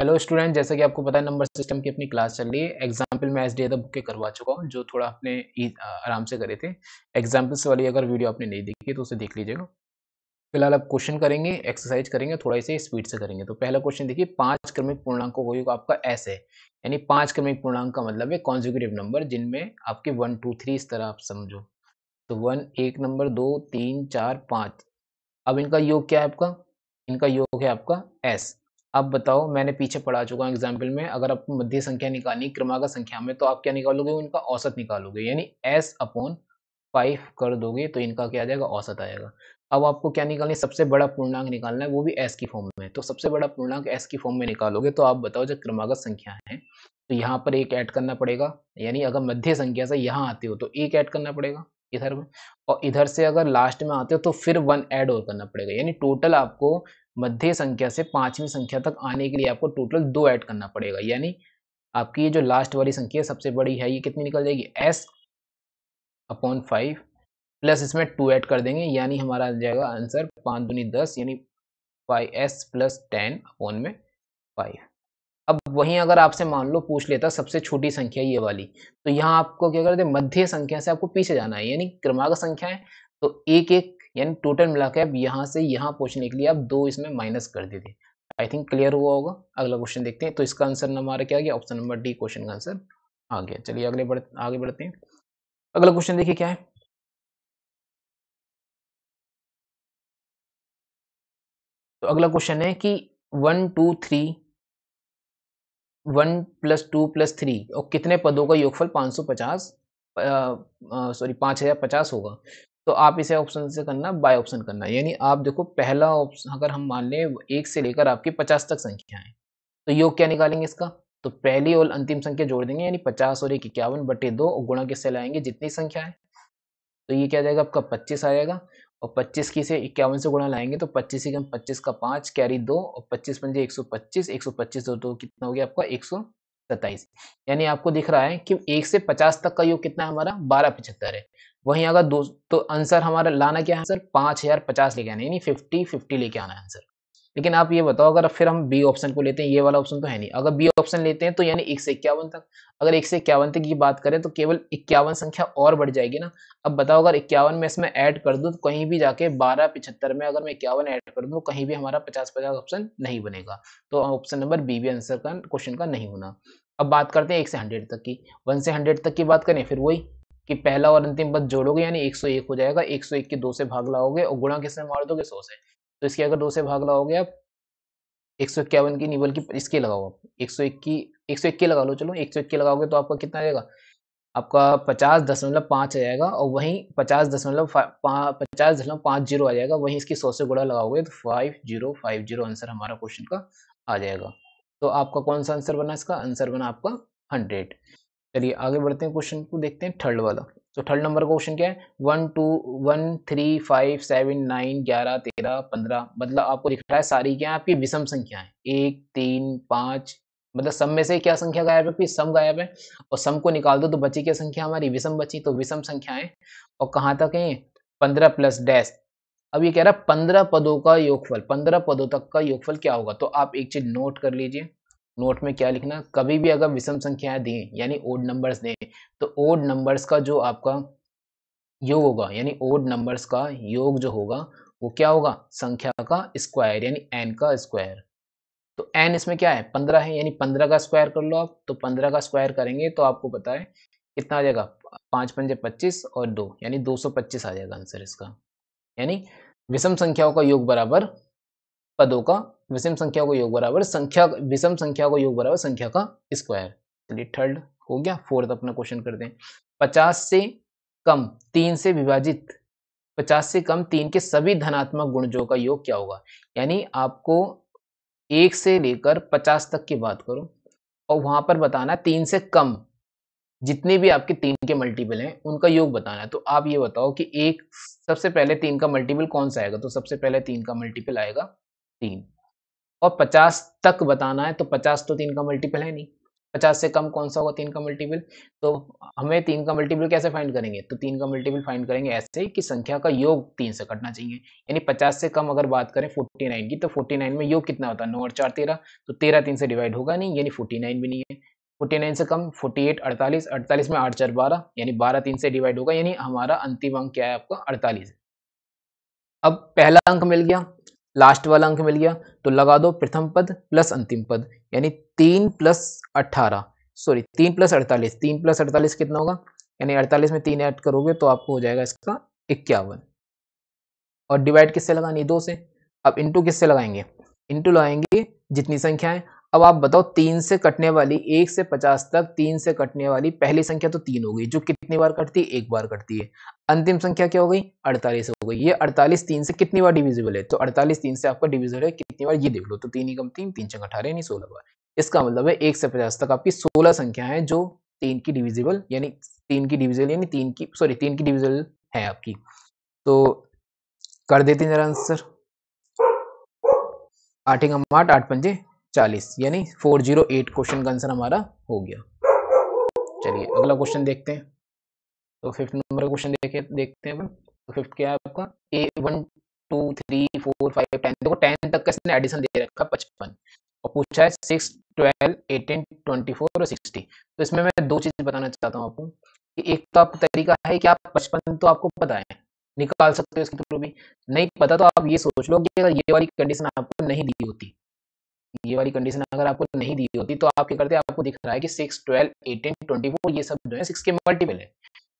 Hello student जैसा कि आपको पता है नंबर सिस्टम की अपनी क्लास चल रही है एग्जाम्पल मैं एस डी बुक के करवा चुका हूँ जो थोड़ा आपने आराम से करे थे एग्जाम्पल्स वाली अगर वीडियो आपने नहीं देखी है तो उसे देख लीजिएगा फिलहाल आप क्वेश्चन करेंगे एक्सरसाइज करेंगे थोड़ा इसे स्पीड से करेंगे तो पहला क्वेश्चन देखिए पांच क्रमिक पूर्णांकों को आपका एस है यानी पांच क्रमिक पूर्णांक का मतलब है कॉन्जिक्यूटिव नंबर जिनमें आपके वन टू थ्री इस तरह आप समझो तो वन एक नंबर दो तीन चार पाँच अब इनका योग क्या है आपका इनका योग है आपका एस अब बताओ मैंने पीछे पढ़ा चुका हूँ एग्जाम्पल में अगर आप मध्य संख्या निकालनी क्रमागत संख्या में तो आप क्या निकालोगे उनका औसत निकालोगे यानी एस अपॉन फाइव कर दोगे तो इनका क्या आ जाएगा औसत आएगा अब आपको क्या निकालना सबसे बड़ा पूर्णांक निकालना है वो भी एस की फॉर्म में तो सबसे बड़ा पूर्णांक एस की फॉर्म में निकालोगे तो आप बताओ जो क्रमागत संख्या है तो यहाँ पर एक ऐड करना पड़ेगा यानी अगर मध्य संख्या से यहाँ आते हो तो एक ऐड करना पड़ेगा इधर में और इधर से अगर लास्ट में आते हो तो फिर वन ऐड और करना पड़ेगा यानी टोटल आपको मध्य संख्या से पांचवी संख्या तक आने के लिए आपको टोटल दो ऐड करना पड़ेगा यानी आपकी ये जो लास्ट वाली संख्या सबसे बड़ी है ये कितनी निकल जाएगी एस अपॉन फाइव प्लस इसमें टू ऐड कर देंगे यानी हमारा आ जाएगा आंसर पाँच दूनी दस यानी five S plus ten upon में फाइव अब वहीं अगर आपसे मान लो पूछ लेता सबसे छोटी संख्या ये वाली तो यहाँ आपको क्या करते मध्य संख्या से आपको पीछे जाना है यानी क्रमागत संख्या है तो एक एक यानी टोटल मिला के अब यहाँ से यहाँ पहुँचने के लिए आप दो इसमें माइनस कर देते आई थिंक क्लियर हुआ होगा अगला क्वेश्चन देखते हैं तो इसका आंसर हमारा क्या गया ऑप्शन नंबर डी क्वेश्चन का आंसर आ गया चलिए अगले बढ़ आगे बढ़ते हैं अगला क्वेश्चन देखिए क्या है तो अगला क्वेश्चन है कि one two three one plus two plus three और कितने पदों का योगफल पाँच सौ पचास सॉरी पाँच हज़ार पचास होगा तो आप इसे ऑप्शन से करना बाय ऑप्शन करना यानी आप देखो पहला ऑप्शन अगर हम मान लें एक से लेकर आपकी पचास तक संख्याएं तो योग क्या निकालेंगे इसका तो पहली और अंतिम संख्या जोड़ देंगे यानी पचास और एक इक्यावन बटे दो और गुणा किससे लाएंगे जितनी संख्या है तो ये क्या जाएगा आपका पच्चीस आएगा और पच्चीस की से इक्यावन से गुणा लाएंगे तो पच्चीस एक पच्चीस का पाँच कैरी दो और पच्चीस पंजे एक सौ पच्चीस एक सौ पच्चीस दो तो कितना हो गया आपका एक सौ सत्ताईस यानी आपको दिख रहा है कि एक से पचास तक का योग कितना है हमारा बारह पचहत्तर है वहीं अगर दो तो आंसर हमारा लाना क्या है आंसर पाँच हजार पचास लेके आना यानी फिफ्टी फिफ्टी लेके आना है आंसर लेकिन आप ये बताओ अगर फिर हम बी ऑप्शन को लेते हैं ये वाला ऑप्शन तो है नहीं अगर बी ऑप्शन लेते हैं तो यानी एक से इक्यावन तक अगर एक से इक्यावन तक की बात करें तो केवल इक्यावन संख्या और बढ़ जाएगी ना अब बताओ अगर इक्यावन में इसमें ऐड कर दूँ तो कहीं भी जाके बारह पिछहत्तर में अगर मैं इक्यावन ऐड कर दूँ तो कहीं भी हमारा पचास पचास ऑप्शन नहीं बनेगा तो ऑप्शन नंबर बी भी आंसर का क्वेश्चन का नहीं होना अब बात करते हैं एक से हंड्रेड तक की वन से हंड्रेड तक की बात करें फिर वही कि पहला और अंतिम पद जोड़ोगे यानी 101 हो जाएगा 101 के दो से भाग लाओगे और गुणा किसमें मार दोगे सौ से तो इसके अगर दो से भाग लगाओगे आप एक सौ इक्यावन की निबल की इसके लगाओ आप एक सौ इक्की एक सौ इक्की लगा लो चलो एक सौ इक्की लगाओगे तो आपका कितना आएगा आपका पचास दशमलव पाँच आ जाएगा और वहीं पचास दशमलव पचास दशमलव पाँच जीरो आ जाएगा वहीं इसकी सौ से गुड़ा लगाओगे तो five zero five zero answer हमारा क्वेश्चन का आ जाएगा तो आपका कौन सा आंसर बना इसका आंसर बना आपका हंड्रेड चलिए आगे बढ़ते हैं क्वेश्चन को देखते हैं थर्ड वाला तो थर्ड नंबर का क्वेश्चन क्या है one two one three five seven nine ग्यारह तेरह पंद्रह मतलब आपको दिख रहा है सारी क्या है आपकी विषम संख्या है एक तीन पाँच मतलब सम में से क्या संख्या गायब है सम गायब है और सम को निकाल दो तो बची क्या संख्या हमारी विषम बची तो विषम संख्याएं और कहाँ तक है पंद्रह प्लस डैश अब ये कह रहा है पंद्रह पदों का योगफल पंद्रह पदों तक का योगफल क्या होगा तो आप एक चीज नोट कर लीजिए नोट में क्या लिखना कभी भी अगर विषम संख्याएं दें यानी ओड नंबर्स दें तो ओड नंबर्स का जो आपका योग होगा यानी ओड नंबर्स का योग जो होगा वो क्या होगा संख्या का स्क्वायर यानी एन का स्क्वायर तो एन इसमें क्या है पंद्रह है यानी पंद्रह का स्क्वायर कर लो आप तो पंद्रह का स्क्वायर करेंगे तो आपको पता है कितना आ जाएगा पाँच पंजे पच्चीस और दो यानी दो सौ पच्चीस आ जाएगा आंसर इसका यानी विषम संख्याओं का योग बराबर पदों का विषम संख्या को योग बराबर संख्या विषम संख्या को योग बराबर संख्या का स्क्वायर चलिए थर्ड हो गया फोर्थ अपना क्वेश्चन कर दें पचास से कम तीन से विभाजित पचास से कम तीन के सभी धनात्मक गुणजों का योग क्या होगा यानी आपको एक से लेकर पचास तक की बात करो और वहां पर बताना तीन से कम जितने भी आपके तीन के मल्टीपल हैं उनका योग बताना है तो आप ये बताओ कि एक सबसे पहले तीन का मल्टीपल कौन सा आएगा तो सबसे पहले तीन का मल्टीपल आएगा तीन और 50 तक बताना है तो 50 तो तीन का मल्टीपल है नहीं 50 से कम कौन सा होगा तीन का मल्टीपल तो हमें तीन का मल्टीपल कैसे फाइंड करेंगे तो तीन का मल्टीपल फाइंड करेंगे ऐसे कि संख्या का योग तीन से कटना चाहिए यानी 50 से कम अगर बात करें 49 की तो 49 में योग कितना होता है नौ और चार तेरह तो तेरह तीन से डिवाइड होगा नहीं यानी 49 भी नहीं है 49 से कम 48 48 अड़तालीस में आठ चार बारह यानी बारह तीन से डिवाइड होगा यानी हमारा अंतिम अंक क्या है आपका अड़तालीस अब पहला अंक मिल गया लास्ट वाला अंक मिल गया तो लगा दो प्रथम पद प्लस अंतिम पद यानी तीन प्लस अट्ठारह सॉरी तीन प्लस अड़तालीस तीन प्लस अड़तालीस कितना होगा यानी अड़तालीस में तीन ऐड करोगे तो आपको हो जाएगा इसका इक्यावन और डिवाइड किससे लगानी दो से अब इंटू किससे लगाएंगे इंटू लगाएंगे जितनी संख्याएं अब आप बताओ तीन से कटने वाली एक से पचास तक तीन से कटने वाली पहली संख्या तो तीन हो गई जो कितनी बार कटती है एक बार कटती है अंतिम संख्या क्या हो गई अड़तालीस हो गई ये अड़तालीस तीन से कितनी बार डिविजिबल है तो अड़तालीस तीन से आपका डिविजिबल है कितनी बार ये देख लो तो तीन एक तीन तीन चंग अठारह यानी सोलह बार इसका मतलब है एक से पचास तक आपकी सोलह संख्या है जो तीन की डिविजिबल यानी तीन की डिविजिबल यानी तीन की सॉरी तीन की डिविजिबल है आपकी तो कर देते जरा आंसर आठ एक आठ आठ पंजे चालीस यानी फोर जीरो एट क्वेश्चन का आंसर हमारा हो गया चलिए अगला क्वेश्चन देखते हैं तो फिफ्थ नंबर का क्वेश्चन देखे देखते हैं तो फिफ्थ क्या है आपका A one two three four five ten देखो टेन तक का इसने एडिशन दे रखा पचपन और पूछा है six twelve eighteen twenty four और सिक्सटी तो इसमें मैं दो चीज़ बताना चाहता हूँ आपको कि एक तो आपका तरीका है कि आप पचपन तो आपको पता है निकाल सकते हो इसके थ्रू भी नहीं पता तो आप ये सोच लो कि अगर ये वाली कंडीशन आपको नहीं दी होती ये वाली कंडीशन अगर आपको नहीं दी होती तो आप क्या करते आपको दिख रहा है कि six twelve eighteen twenty four ये सब जो है सिक्स के मल्टीपल है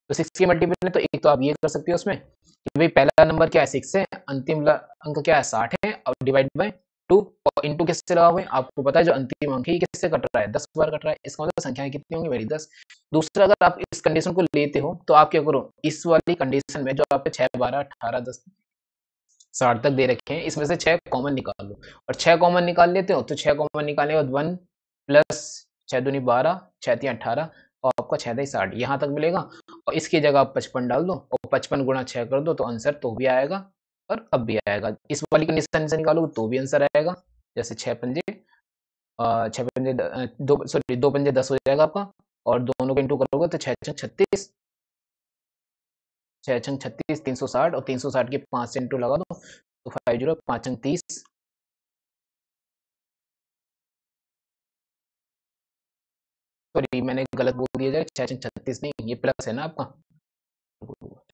तो सिक्स के मल्टीपल है तो एक तो आप ये कर सकते हो उसमें कि भाई पहला नंबर क्या है सिक्स है अंतिम अंक क्या है साठ है और डिवाइड बाय टू और इन टू किससे लगा हुए आपको पता है जो अंतिम अंक है किससे कट रहा है दस बार कट रहा है इसका मतलब संख्या कितनी होंगी मेरी दस दूसरा अगर आप इस कंडीशन को लेते हो तो आप क्या करो इस वाली कंडीशन में जो आपके छः बारह अठारह दस साठ तक दे रखे हैं इसमें से छः कॉमन निकाल लो और छः कॉमन निकाल लेते हो तो छः कॉमन निकालने के बाद वन प्लस छः दूनी बारह छः तीन अठारह और आपका छः दही साठ यहाँ तक मिलेगा इसकी जगह आप पचपन डाल दो और पचपन गुणा छः कर दो तो आंसर तो भी आएगा और अब भी आएगा इस वाली कंडीशन से निकालो तो भी आंसर आएगा जैसे छः पंजे छः पंजे दो सॉरी दो पंजे दस हो जाएगा आपका और दोनों को इंटू करोगे तो छः छंग छत्तीस छः छंग छत्तीस तीन सौ साठ और तीन सौ साठ के पाँच से इंटू लगा दो तो फाइव जीरो पाँच छंग तीस सॉरी मैंने गलत बोल दिया जाए छः छत्तीस नहीं ये प्लस है ना आपका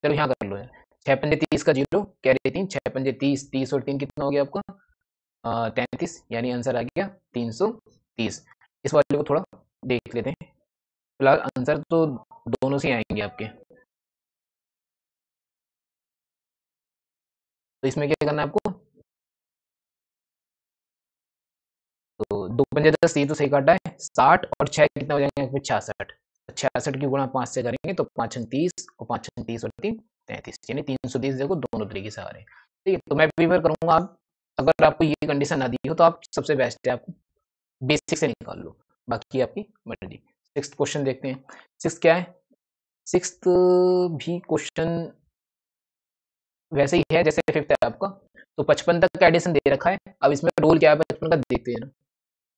चलो यहाँ कर लो यार छः पंजे तीस का जीरो कैरी तीन छः पंजे तीस तीस और तीन कितना हो गया आपका तैंतीस यानी आंसर आ गया तीन सौ तीस इस वाले को थोड़ा देख लेते हैं फिलहाल आंसर तो दोनों से आएंगे आपके तो इसमें क्या करना है आपको तो दो पंजे दस ये तो सही काटा है साठ और छः कितना हो जाएंगे छियासठ तो छियासठ की गुणा पाँच से करेंगे तो पाँच छत्तीस और पाँच छत्तीस और तीन तैंतीस यानी तीन सौ तीस देखो दोनों तरीके से आ रहे हैं ठीक है तो मैं प्रीफर करूँगा आप अगर आपको ये कंडीशन ना दी हो तो आप सबसे बेस्ट है आप बेसिक से निकाल लो बाकी आपकी मर्जी सिक्स क्वेश्चन देखते हैं सिक्स क्या है सिक्स भी क्वेश्चन वैसे ही है जैसे फिफ्थ है आपका तो पचपन तक का एडिशन दे रखा है अब इसमें रोल क्या है पचपन का देखते हैं ना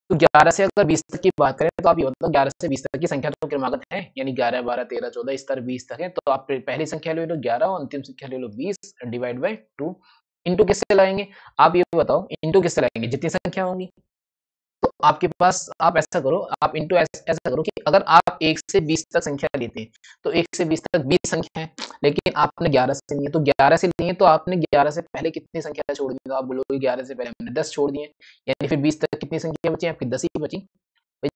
तो 11 से अगर 20 तक की बात करें तो आप ये बताओ 11 से 20 तक की संख्या तो क्रमागत है यानी 11, 12, 13, 14 इस तरह 20 तक है तो आप पहली संख्या ले लो 11 और अंतिम संख्या ले लो 20 डिवाइड बाय 2 इंटू किससे लाएंगे आप ये बताओ इंटू किससे लाएंगे जितनी संख्या होंगी आपके पास आप ऐसा करो आप इंटू ऐसा करो कि अगर आप एक से बीस तक संख्या लेते हैं तो एक से बीस तक बीस संख्या है लेकिन आपने ग्यारह से लिए तो ग्यारह से लिए तो आपने ग्यारह से पहले कितनी संख्या छोड़ दी तो आप बोलोगे ग्यारह से पहले हमने दस छोड़ दिए यानी फिर बीस तक कितनी संख्या बची आपकी दस ही बची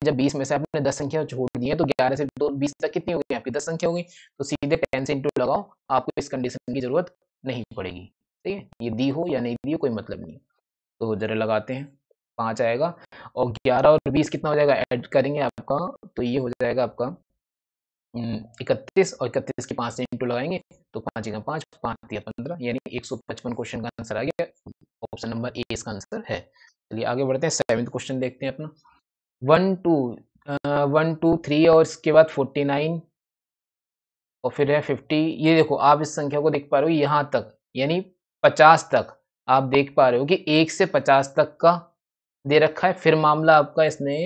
जब बीस में से आपने दस संख्या छोड़ दी है तो ग्यारह से दो बीस तक कितनी होगी आपकी दस संख्या होगी तो सीधे टेन से इंटू लगाओ आपको इस कंडीशन की जरूरत नहीं पड़ेगी ठीक है ये दी हो या नहीं दी हो कोई मतलब नहीं तो जरा लगाते हैं पाँच आएगा और ग्यारह और बीस कितना हो जाएगा ऐड करेंगे आपका तो ये हो जाएगा आपका हम्म, इकतीस और इकतीस के पाँच से इंटू लगाएंगे तो पाँच एक पाँच पाँच दिया पंद्रह यानी एक सौ पचपन क्वेश्चन का आंसर आ गया ऑप्शन नंबर ए इसका आंसर है चलिए आगे बढ़ते हैं सेवन्थ क्वेश्चन देखते हैं अपना one two one two three और इसके बाद फोर्टी नाइन और फिर है फिफ्टी ये देखो आप इस संख्या को देख पा रहे हो यहाँ तक यानी पचास तक आप देख पा रहे हो कि एक से पचास तक का दे रखा है फिर मामला आपका इसने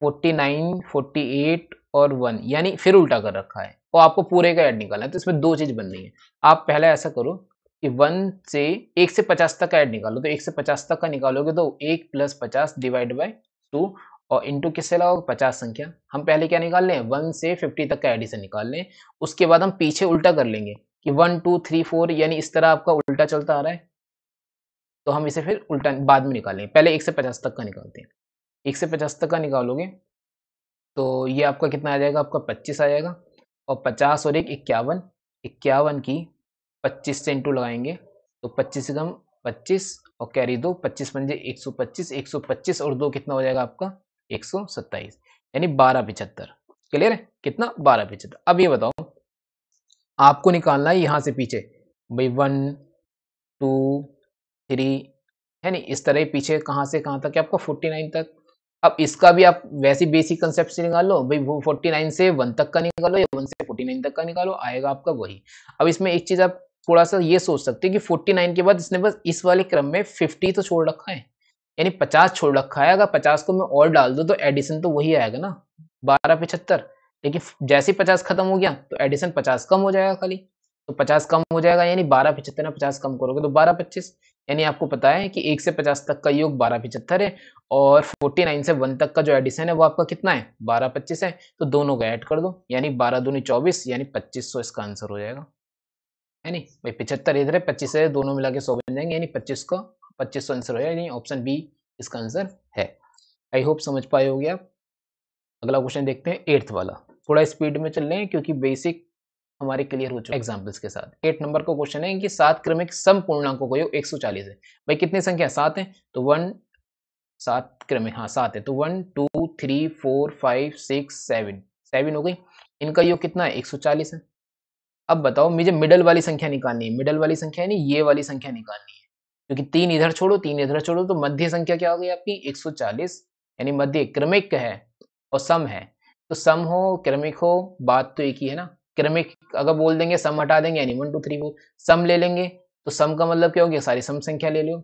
फोर्टी नाइन फोर्टी एट और वन यानी फिर उल्टा कर रखा है और आपको पूरे का ऐड निकालना है तो इसमें दो चीज़ बन रही है आप पहले ऐसा करो कि वन से एक से पचास तक का ऐड निकालो तो एक से पचास तक का निकालोगे तो एक प्लस पचास डिवाइड बाई टू और इंटू किससे लगाओगे पचास संख्या हम पहले क्या निकाल लें वन से फिफ्टी तक का एडिशन निकाल लें उसके बाद हम पीछे उल्टा कर लेंगे कि वन टू थ्री फोर यानी इस तरह आपका उल्टा चलता आ रहा है तो हम इसे फिर उल्टा बाद में निकालेंगे पहले एक से पचास तक का निकालते हैं एक से पचास तक का निकालोगे तो ये आपका कितना आ जाएगा आपका पच्चीस आ जाएगा और पचास और एक इक्यावन इक्यावन की पच्चीस से इंटू लगाएंगे तो पच्चीस एकदम पच्चीस और कैरी दो पच्चीस पंजे एक सौ पच्चीस एक सौ पच्चीस और दो कितना हो जाएगा आपका एक सौ सत्ताईस यानी बारह पिचहत्तर क्लियर है कितना बारह पिचहत्तर अब ये बताओ आपको निकालना है यहाँ से पीछे भाई वन टू थ्री है नहीं इस तरह पीछे कहाँ से कहाँ तक है आपको फोर्टी नाइन तक अब इसका भी आप वैसी बेसिक कंसेप्ट से निकाल लो भाई वो फोर्टी नाइन से वन तक का निकालो या वन से फोर्टी नाइन तक का निकालो आएगा आपका वही अब इसमें एक चीज़ आप थोड़ा सा ये सोच सकते हैं कि नाइन के बाद इसने बस इस वाले क्रम में फिफ्टी तो छोड़ रखा है यानी पचास छोड़ रखा है अगर पचास को मैं और डाल दूँ तो एडिशन तो वही आएगा ना बारह पिछहत्तर लेकिन जैसे पचास खत्म हो गया तो एडिशन पचास कम हो जाएगा खाली तो पचास कम हो जाएगा यानी बारह पिछहत्तर में पचास कम करोगे तो बारह पच्चीस यानी आपको पता है कि एक से पचास तक का योग बारह पिचहत्तर है और फोर्टी नाइन से वन तक का जो एडिशन है वो आपका कितना है बारह पच्चीस है तो दोनों का ऐड कर दो यानी बारह दूनी चौबीस यानी पच्चीस सौ इसका आंसर हो जाएगा है नी भाई पिछहत्तर इधर है पच्चीस है दोनों मिला के सौ बन जाएंगे यानी पच्चीस का पच्चीस सौ आंसर हो जाएगा यानी ऑप्शन बी इसका आंसर है आई होप समझ पाए होगी आप अगला क्वेश्चन देखते हैं एट्थ वाला थोड़ा स्पीड में चल रहे हैं क्योंकि बेसिक हमारे क्लियर हो चुके एग्जाम्पल्स के साथ एट नंबर का क्वेश्चन है कि सात क्रमिक सम पूर्णांकों को योग एक सौ चालीस है भाई कितनी संख्या सात है तो वन सात क्रमिक हाँ सात है तो one two three four five six seven seven हो गई इनका योग कितना है एक सौ चालीस है अब बताओ मुझे मिडल वाली संख्या निकालनी है मिडल वाली संख्या नहीं ये वाली संख्या निकालनी है क्योंकि तीन इधर छोड़ो तीन इधर छोड़ो तो मध्य संख्या क्या हो गई आपकी एक सौ चालीस यानी मध्य क्रमिक है और सम है तो सम हो क्रमिक हो बात तो एक ही है ना क्रमिक अगर बोल देंगे सम हटा देंगे यानी one two three four sum ले लेंगे तो सम का मतलब क्या हो गया सारी सम संख्या ले लो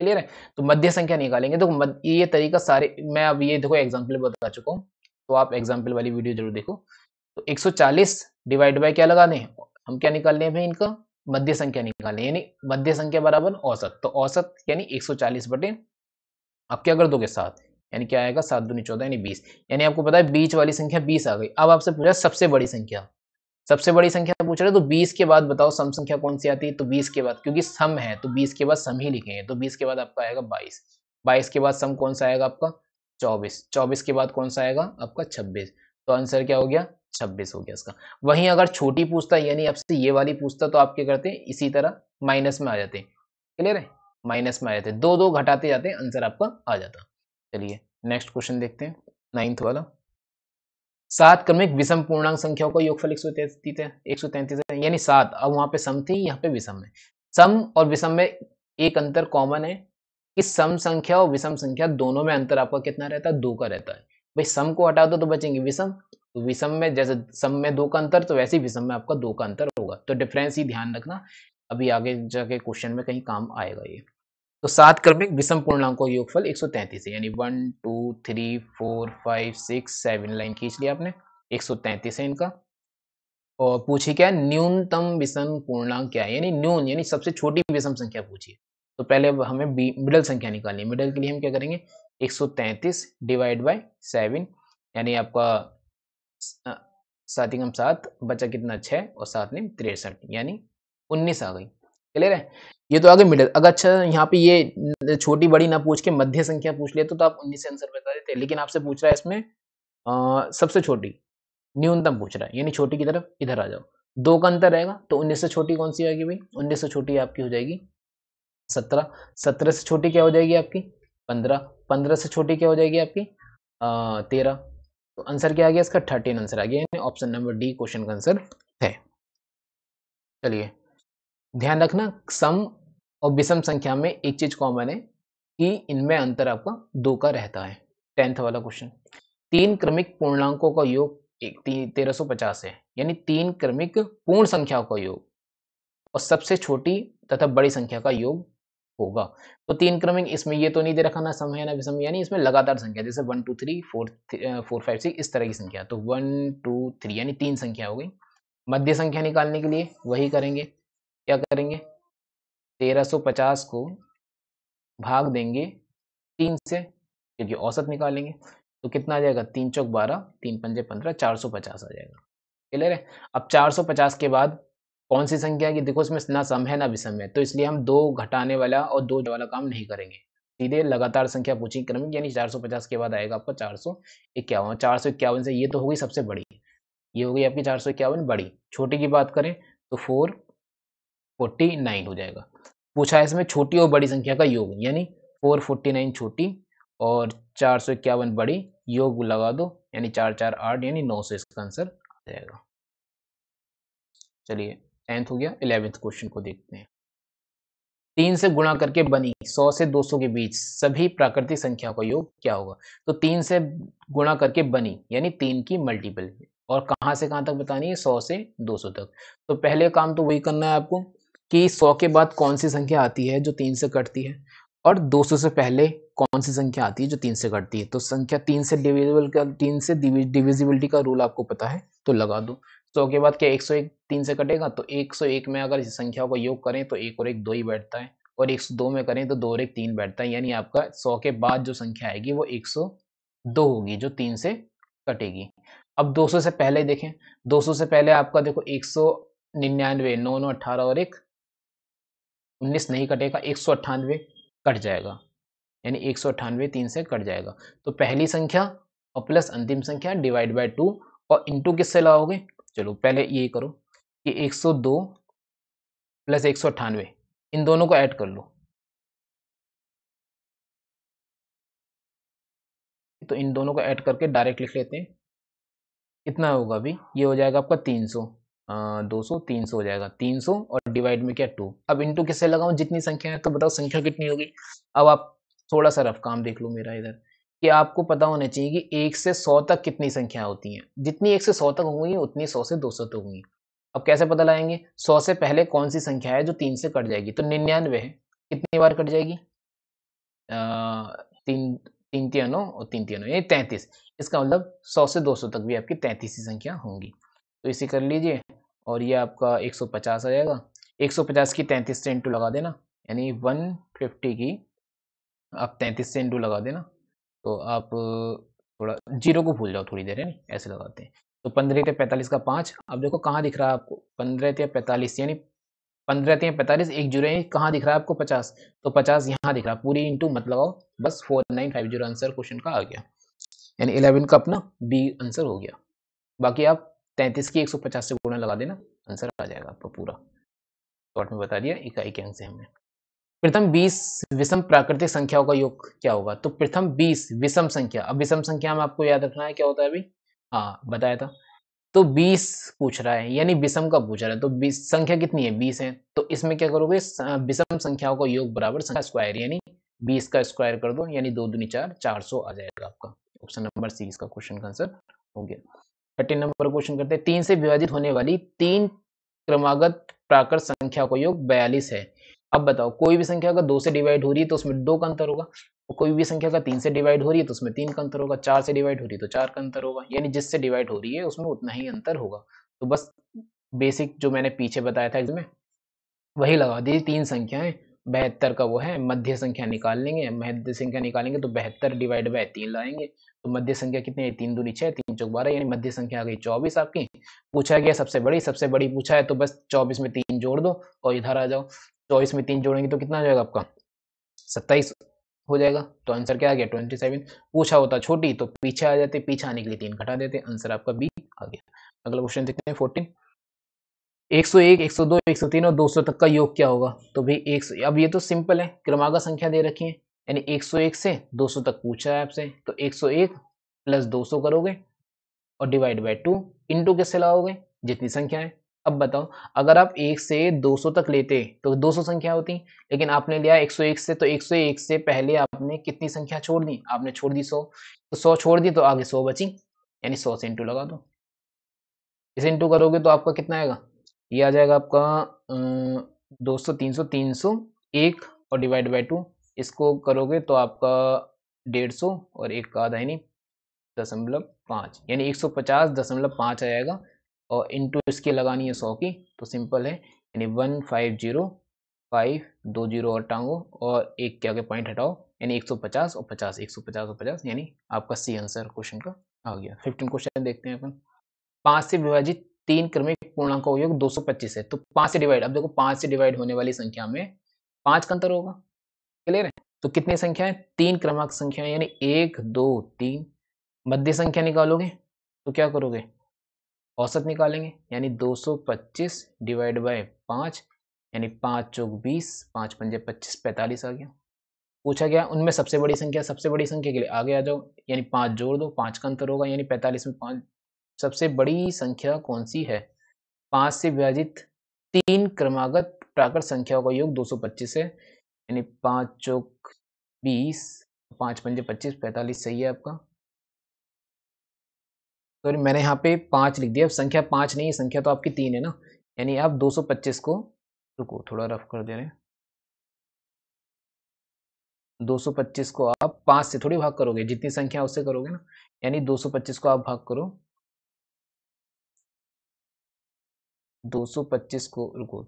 क्लियर है तो मध्य संख्या निकालेंगे तो ये तरीका सारे मैं अब ये देखो एग्जाम्पल बता चुका हूँ तो आप एग्जाम्पल वाली वीडियो जरूर देखो तो 140 डिवाइड बाय क्या लगा दें हम क्या निकाल भाई इनका मध्य संख्या निकाल यानी मध्य संख्या बराबर औसत तो औसत यानी 140 बटे आप क्या कर दोगे सात यानी क्या आएगा सात दूनी चौदह यानी बीस यानी आपको पता है बीच वाली संख्या बीस आ गई अब आपसे पूछा सबसे बड़ी संख्या सबसे बड़ी संख्या पूछ रहे तो 20 के बाद बताओ सम संख्या कौन सी आती है तो 20 के बाद क्योंकि सम है तो 20 के बाद सम ही लिखे हैं तो 20 के बाद आपका आएगा 22 22 के बाद सम कौन सा आएगा आपका 24 24 के बाद कौन सा आएगा आपका 26 तो आंसर क्या हो गया 26 हो गया इसका वहीं अगर छोटी पूछता यानी आपसे ये वाली पूछता तो आप क्या करते इसी तरह माइनस में आ जाते क्लियर है माइनस में आ जाते दो दो घटाते जाते आंसर आपका आ जाता चलिए नेक्स्ट क्वेश्चन देखते हैं नाइन्थ वाला सात क्रमिक विषम पूर्णांक संख्याओं का योगफल एक सौ तैतीस है एक सौ तैंतीस है यानी सात अब वहां पे सम थी यहाँ पे विषम है सम और विषम में एक अंतर कॉमन है कि सम संख्या और विषम संख्या दोनों में अंतर आपका कितना रहता है दो का रहता है भाई सम को हटा दो तो बचेंगे विषम तो विषम में जैसे सम में दो का अंतर तो वैसे ही विषम में आपका दो का अंतर होगा तो डिफरेंस ही ध्यान रखना अभी आगे जाके क्वेश्चन में कहीं काम आएगा ये तो सात क्रमिक विषम पूर्णांकों का योगफल 133 है यानी one two three four five six seven line खींच लिया आपने 133 है इनका और पूछी क्या न्यूनतम विषम पूर्णांक क्या है यानी न्यून यानी सबसे छोटी विषम संख्या पूछिए तो पहले हमें मिडल संख्या निकालनी है मिडल के लिए हम क्या करेंगे 133 डिवाइड बाय सेवन यानी आपका सातिंगम सात बचा कितना छः और सात में तिरसठ यानी उन्नीस आ गई क्लियर है ये तो आगे मिडल अगर अच्छा यहाँ पे ये छोटी बड़ी ना पूछ के मध्य संख्या पूछ लेते तो, तो, आप उन्नीस से आंसर बता देते लेकिन आपसे पूछ रहा है इसमें आ, सबसे छोटी न्यूनतम पूछ रहा है यानी छोटी की तरफ इधर आ जाओ दो का अंतर रहेगा तो उन्नीस से छोटी कौन सी आएगी भाई उन्नीस से छोटी आपकी हो जाएगी सत्रह सत्रह से छोटी क्या हो जाएगी आपकी पंद्रह पंद्रह से छोटी क्या हो जाएगी आपकी तेरह तो आंसर क्या आ गया इसका थर्टीन आंसर आ गया यानी ऑप्शन नंबर डी क्वेश्चन का आंसर है चलिए ध्यान रखना सम और विषम संख्या में एक चीज कॉमन है कि इनमें अंतर आपका दो का रहता है टेंथ वाला क्वेश्चन तीन क्रमिक पूर्णांकों का योग एक तेरह सौ पचास है यानी तीन क्रमिक पूर्ण संख्याओं का योग और सबसे छोटी तथा बड़ी संख्या का योग होगा तो तीन क्रमिक इसमें ये तो नहीं दे रखा ना सम है ना विषम यानी इसमें लगातार संख्या जैसे one two three four four five six इस तरह की संख्या तो वन टू थ्री यानी तीन संख्या हो गई मध्य संख्या निकालने के लिए वही करेंगे क्या करेंगे 1350 को भाग देंगे तीन से क्योंकि औसत निकालेंगे तो कितना आ जाएगा तीन चौक बारह तीन पंजे पंद्रह चार सौ पचास आ जाएगा क्लियर है अब चार सौ पचास के बाद कौन सी संख्या आएगी देखो इसमें ना सम है ना विषम है तो इसलिए हम दो घटाने वाला और दो वाला काम नहीं करेंगे सीधे लगातार संख्या पूछी क्रमिक यानी चार सौ पचास के बाद आएगा आपका चार सौ इक्यावन चार सौ इक्यावन से ये तो होगी सबसे बड़ी ये होगी आपकी चार सौ इक्यावन बड़ी छोटी की बात करें तो फोर फोर्टी नाइन हो जाएगा पूछा है इसमें छोटी और बड़ी संख्या का योग यानी फोर फोर्टी नाइन छोटी और चार सौ इक्यावन बड़ी योग लगा दो यानी चार चार आठ यानी नौ से इसका आंसर आ जाएगा चलिए टेंथ हो गया इलेवेंथ क्वेश्चन को देखते हैं तीन से गुणा करके बनी सौ से दो सौ के बीच सभी प्राकृतिक संख्या का योग क्या होगा तो तीन से गुणा करके बनी यानी तीन की मल्टीपल और कहाँ से कहाँ तक बतानी है सौ से दो सौ तक तो पहले काम तो वही करना है आपको कि सौ के बाद कौन सी संख्या आती है जो तीन से कटती है और 200 से पहले कौन सी संख्या आती है जो तीन से कटती है तो संख्या तीन से डिविजिबल का तीन से डिविजिबिलिटी का रूल आपको पता है तो लगा दो सौ के बाद क्या एक सौ एक तीन से कटेगा तो एक सौ एक में अगर इस संख्या को योग करें तो एक और एक दो ही बैठता है और एक सौ दो में करें तो दो और एक तीन बैठता है यानी आपका सौ के बाद जो संख्या आएगी वो एक सौ दो होगी जो तीन से कटेगी अब सौ से पहले देखें सौ से पहले आपका देखो एक सौ निन्यानवे नौ नौ अट्ठारह और एक उन्नीस नहीं कटेगा एक सौ अट्ठानवे कट जाएगा यानी एक सौ अट्ठानवे तीन से कट जाएगा तो पहली संख्या और प्लस अंतिम संख्या डिवाइड बाय टू और इनटू किससे लाओगे चलो पहले ये करो कि एक सौ दो प्लस एक सौ अट्ठानवे इन दोनों को ऐड कर लो तो इन दोनों को ऐड करके डायरेक्ट लिख लेते हैं कितना होगा अभी ये हो जाएगा आपका तीन सौ दो सौ तीन सौ हो जाएगा तीन सौ और डिवाइड में क्या टू अब इनटू किससे लगाऊं जितनी संख्या है तो बताओ संख्या कितनी होगी अब आप थोड़ा सा रफ काम देख लो मेरा इधर कि आपको पता होना चाहिए कि एक से सौ तक कितनी संख्या होती हैं जितनी एक से सौ तक होंगी उतनी सौ से दो सौ तक होंगी अब कैसे पता लगाएंगे सौ से पहले कौन सी संख्या है जो तीन से कट जाएगी तो निन्यानवे है कितनी बार कट जाएगी तीन तीन तीनो और तीन तीनों यानी तैंतीस इसका मतलब सौ से दो सौ तक भी आपकी तैंतीस ही संख्या होंगी तो इसे कर लीजिए और ये आपका 150 आ जाएगा 150 की तैंतीस से इंटू लगा देना यानी 150 की आप तैंतीस से इंटू लगा देना तो आप थोड़ा जीरो को भूल जाओ थोड़ी देर है नहीं ऐसे लगाते हैं तो पंद्रह या पैंतालीस का पाँच अब देखो कहाँ दिख रहा है आपको पंद्रह या पैंतालीस यानी पंद्रह या पैंतालीस एक जीरो कहाँ दिख रहा है आपको पचास तो पचास यहाँ दिख रहा है पूरी इंटू मत लगाओ बस four nine five zero answer question का आ गया यानी इलेवन का अपना बी आंसर हो गया बाकी आप तैंतीस की एक सौ पचास से गुणा लगा देना आंसर आ जाएगा आपका पूरा शॉर्ट तो में बता दिया इकाई के अंक से हमने प्रथम बीस विषम प्राकृतिक संख्याओं का योग क्या होगा तो प्रथम बीस विषम संख्या अब विषम संख्या में आपको याद रखना है क्या होता है अभी हाँ बताया था तो बीस पूछ रहा है यानी विषम का पूछ रहा है तो बीस संख्या कितनी है बीस है तो इसमें क्या करोगे विषम संख्याओं का योग बराबर संख्या स्क्वायर यानी बीस का स्क्वायर कर दो यानी दो दूनी चार चार सौ आ जाएगा आपका ऑप्शन नंबर सी इसका क्वेश्चन का आंसर हो गया थर्टीन नंबर क्वेश्चन करते हैं तीन से विभाजित होने वाली तीन क्रमागत प्राकृत संख्या को योग बयालीस है अब बताओ कोई भी संख्या का दो से डिवाइड हो रही है तो उसमें दो का अंतर होगा और कोई भी संख्या का तीन से डिवाइड हो रही है तो उसमें तीन का अंतर होगा चार से डिवाइड हो रही है तो चार का अंतर होगा यानी जिससे डिवाइड हो रही है उसमें उतना ही अंतर होगा तो बस बेसिक जो मैंने पीछे बताया था इसमें वही लगा दीजिए तीन संख्याएं बहत्तर का वो है मध्य संख्या निकाल लेंगे मध्य संख्या निकालेंगे तो बहत्तर डिवाइड बाय तीन लाएंगे तो मध्य संख्या कितनी है तीन दूनी छः तीन चौक बारह यानी मध्य संख्या आ गई चौबीस आपकी पूछा गया सबसे बड़ी सबसे बड़ी पूछा है तो बस चौबीस में तीन जोड़ दो और इधर आ जाओ चौबीस में तीन जोड़ेंगे तो कितना आ जाएगा आपका सत्ताईस हो जाएगा तो आंसर क्या आ गया ट्वेंटी सेवन पूछा होता छोटी तो पीछे आ जाते पीछे आने के लिए तीन घटा देते आंसर आपका बी आ गया अगला क्वेश्चन देखते हैं फोर्टीन एक सौ एक एक सौ दो एक सौ तीन और दो सौ तक का योग क्या होगा तो भाई एक सौ अब ये तो सिंपल है क्रमागत संख्या दे रखी है यानी 101 से 200 तक पूछा है आपसे तो 101 प्लस 200 करोगे और डिवाइड बाय टू इंटू कैसे लाओगे जितनी संख्या है अब बताओ अगर आप एक से 200 तक लेते तो 200 संख्या होती लेकिन आपने लिया 101 से तो 101 से पहले आपने कितनी संख्या छोड़ दी आपने छोड़ दी 100 तो 100 छोड़ दी तो आगे 100 बची यानी 100 से इंटू लगा दो इसे इंटू करोगे तो आपका कितना आएगा ये आ जाएगा आपका दो सौ तीन सौ तीन सौ एक और डिवाइड बाई टू इसको करोगे तो आपका डेढ़ सौ और एक का आधा यानी दशमलव पाँच यानी एक सौ पचास दशमलव पाँच आ जाएगा और इनटू इसकी लगानी है सौ की तो सिंपल है यानी वन फाइव जीरो फाइव दो जीरो और टांगो और एक के पॉइंट हटाओ यानी एक सौ पचास और पचास एक सौ पचास और पचास यानी आपका सी आंसर क्वेश्चन का आ गया फिफ्टीन क्वेश्चन देखते हैं अपन पाँच से विभाजित तीन क्रमिक पूर्णांक का सौ पच्चीस है तो पाँच से डिवाइड अब देखो पाँच से डिवाइड होने वाली संख्या में पाँच का अंतर होगा क्लियर है तो कितनी संख्या है तीन क्रमांक संख्या यानी एक दो तीन मध्य संख्या निकालोगे तो क्या करोगे औसत निकालेंगे यानी 225 डिवाइड बाय पाँच यानी पाँच चौक बीस पाँच पंजे पच्चीस पैंतालीस आ गया पूछा गया उनमें सबसे बड़ी संख्या सबसे बड़ी संख्या के लिए आगे आ जाओ यानी पाँच जोड़ दो पाँच का अंतर होगा यानी पैंतालीस में पाँच सबसे बड़ी संख्या कौन सी है पाँच से विभाजित तीन क्रमागत प्राकृत संख्याओं का योग 225 है यानी पाँच चौक बीस पाँच पंजे पच्चीस पैंतालीस सही है आपका सॉरी तो मैंने यहाँ पे पाँच लिख दिया अब संख्या पाँच नहीं है संख्या तो आपकी तीन है ना यानी आप दो पच्चीस को रुको थोड़ा रफ कर दे रहे हैं पच्चीस को आप पाँच से थोड़ी भाग करोगे जितनी संख्या उससे करोगे ना यानी दो सौ पच्चीस को आप भाग करो दो सौ पच्चीस को रुको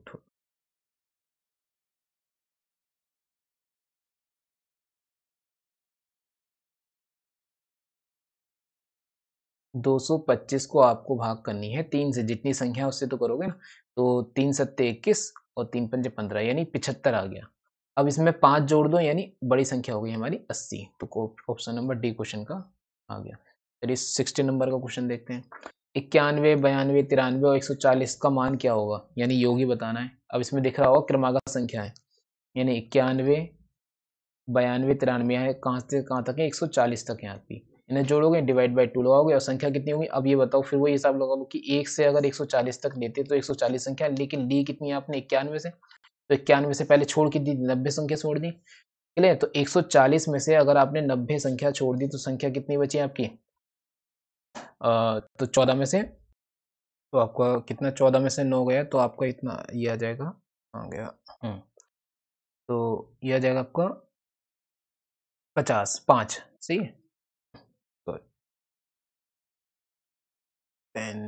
225 को आपको भाग करनी है तीन से जितनी संख्या उससे तो करोगे ना तो तीन सत्ते इक्कीस और तीन पंजे पंद्रह यानी पिछहत्तर आ गया अब इसमें पाँच जोड़ दो यानी बड़ी संख्या हो गई हमारी अस्सी तो ऑप्शन नंबर डी क्वेश्चन का आ गया चलिए सिक्सटी नंबर का क्वेश्चन देखते हैं इक्यानवे बयानवे तिरानवे और एक सौ चालीस का मान क्या होगा यानी योगी बताना है अब इसमें दिख रहा होगा क्रमागत संख्या है यानी इक्यानवे बयानवे तिरानवे है कहाँ से कहाँ तक है एक सौ चालीस तक है आपकी इन्हें जोड़ोगे डिवाइड बाई टू लगाओगे और संख्या कितनी होगी अब ये बताओ फिर वही हिसाब लगा लो कि एक से अगर 140 तक लेते तो 140 संख्या लेकिन ली कितनी आपने इक्यानवे से तो इक्यानवे से पहले छोड़ के दी नब्बे संख्या छोड़ दी है तो 140 में से अगर आपने नब्बे संख्या छोड़ दी तो संख्या कितनी बची आपकी आ, तो चौदह में से तो आपका कितना चौदह में से नौ गया तो आपका इतना ये आ जाएगा आ गया हम्म। तो ये आ जाएगा आपका पचास पाँच सही है पेन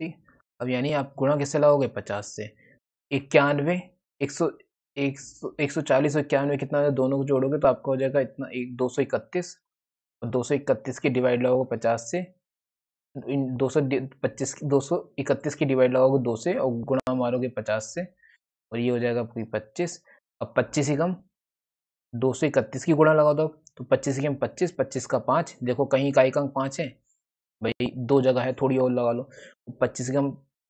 ठीक अब यानी आप गुणा किससे लाओगे पचास से इक्यानवे एक सौ एक सौ एक सौ चालीस और इक्यानवे कितना दोनों को जोड़ोगे तो आपका हो जाएगा इतना एक दो सौ इकतीस और दो सौ इकतीस की डिवाइड लगाओगे पचास से इन दो सौ पच्चीस दो सौ इकतीस की डिवाइड लगाओगे दो से और गुणा मारोगे पचास से और ये हो जाएगा आपकी पच्चीस अब पच्चीस ही कम दो सौ इकतीस की गुणा लगा दो तो तो पच्चीस के पच्चीस पच्चीस का पाँच देखो कहीं का एक अंक पाँच है भाई दो जगह है थोड़ी और लगा लो पच्चीस के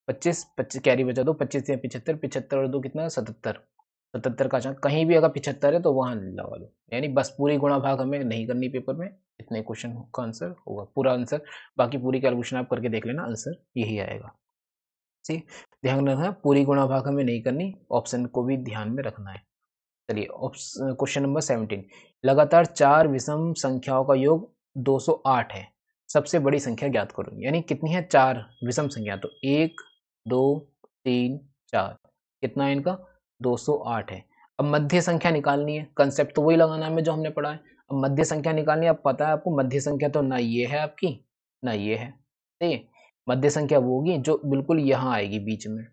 पच्चीस पच्चीस कैरी बचा दो पच्चीस से पिछहत्तर पिछहत्तर और दो कितना है सतहत्तर सतहत्तर का चांस कहीं भी अगर पिछहत्तर है तो वहाँ लगा लो यानी बस पूरी गुणा भाग हमें नहीं करनी पेपर में इतने क्वेश्चन का आंसर होगा पूरा आंसर बाकी पूरी कैलकुलेशन आप करके देख लेना आंसर यही आएगा ठीक ध्यान रखना पूरी गुणा भाग हमें नहीं करनी ऑप्शन को भी ध्यान में रखना है चलिए क्वेश्चन नंबर सेवनटीन लगातार चार विषम संख्याओं का योग 208 है सबसे बड़ी संख्या ज्ञात करो यानी कितनी है चार विषम संख्या तो एक दो तीन चार कितना है इनका 208 है अब मध्य संख्या निकालनी है कंसेप्ट तो वही लगाना है जो हमने पढ़ा है अब मध्य संख्या निकालनी है अब पता है आपको मध्य संख्या तो ना ये है आपकी ना ये है ठीक है मध्य संख्या वो होगी जो बिल्कुल यहाँ आएगी बीच में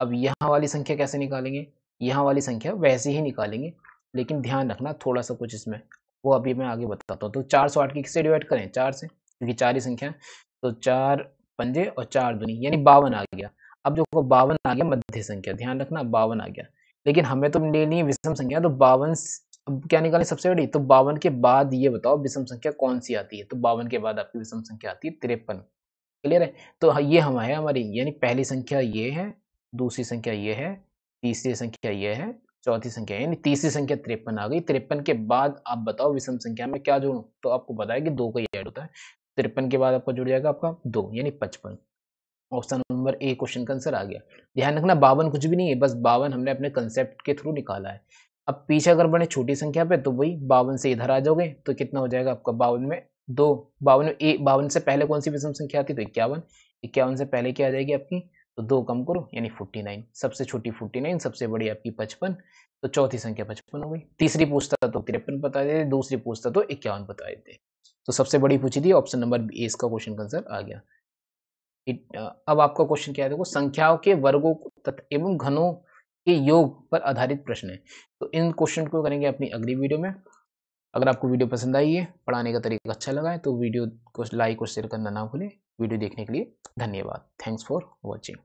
अब यहाँ वाली संख्या कैसे निकालेंगे यहाँ वाली संख्या वैसे ही निकालेंगे लेकिन ध्यान रखना थोड़ा सा कुछ इसमें वो अभी मैं आगे बताता हूँ तो चार सौ आठ की किससे डिवाइड करें चार से क्योंकि चार ही संख्या है तो चार पंजे और चार दुनी यानी बावन आ गया अब जो बावन आ गया मध्य संख्या ध्यान रखना बावन आ गया लेकिन हमें तो लेनी है विषम संख्या तो बावन अब क्या निकालें सबसे बड़ी तो बावन के बाद ये बताओ विषम संख्या कौन सी आती है तो बावन के बाद आपकी विषम संख्या आती है तिरपन क्लियर है तो ये हमारे हमारी यानी पहली संख्या ये है दूसरी संख्या ये है तीसरी संख्या ये है चौथी संख्या यानी तीसरी संख्या तिरपन आ गई तिरपन के बाद आप बताओ विषम संख्या में क्या जोड़ू तो आपको बताया कि दो का ऐड होता है तिरपन के बाद आपको जुड़ जाएगा आपका दो यानी पचपन ऑप्शन नंबर ए क्वेश्चन का आंसर आ गया ध्यान रखना बावन कुछ भी नहीं है बस बावन हमने अपने कंसेप्ट के थ्रू निकाला है अब पीछे अगर बढ़े छोटी संख्या पे तो वही बावन से इधर आ जाओगे तो कितना हो जाएगा आपका बावन में दो बावन में ए बावन से पहले कौन सी विषम संख्या आती तो इक्यावन इक्यावन से पहले क्या आ जाएगी आपकी तो दो कम करो यानी फोर्टी नाइन सबसे छोटी फोर्टी नाइन सबसे बड़ी आपकी पचपन तो चौथी संख्या पचपन हो गई तीसरी पूछता तो तिरपन बता देते दूसरी पूछता तो इक्यावन बता देते तो सबसे बड़ी पूछी थी ऑप्शन नंबर ए इसका क्वेश्चन आंसर आ गया इट, uh, अब आपका क्वेश्चन क्या है देखो संख्याओं के वर्गों तथा एवं घनों के योग पर आधारित प्रश्न है तो इन क्वेश्चन को करेंगे अपनी अगली वीडियो में अगर आपको वीडियो पसंद आई है पढ़ाने का तरीका अच्छा लगा है तो वीडियो को लाइक और शेयर करना ना भूलें वीडियो देखने के लिए धन्यवाद थैंक्स फॉर वॉचिंग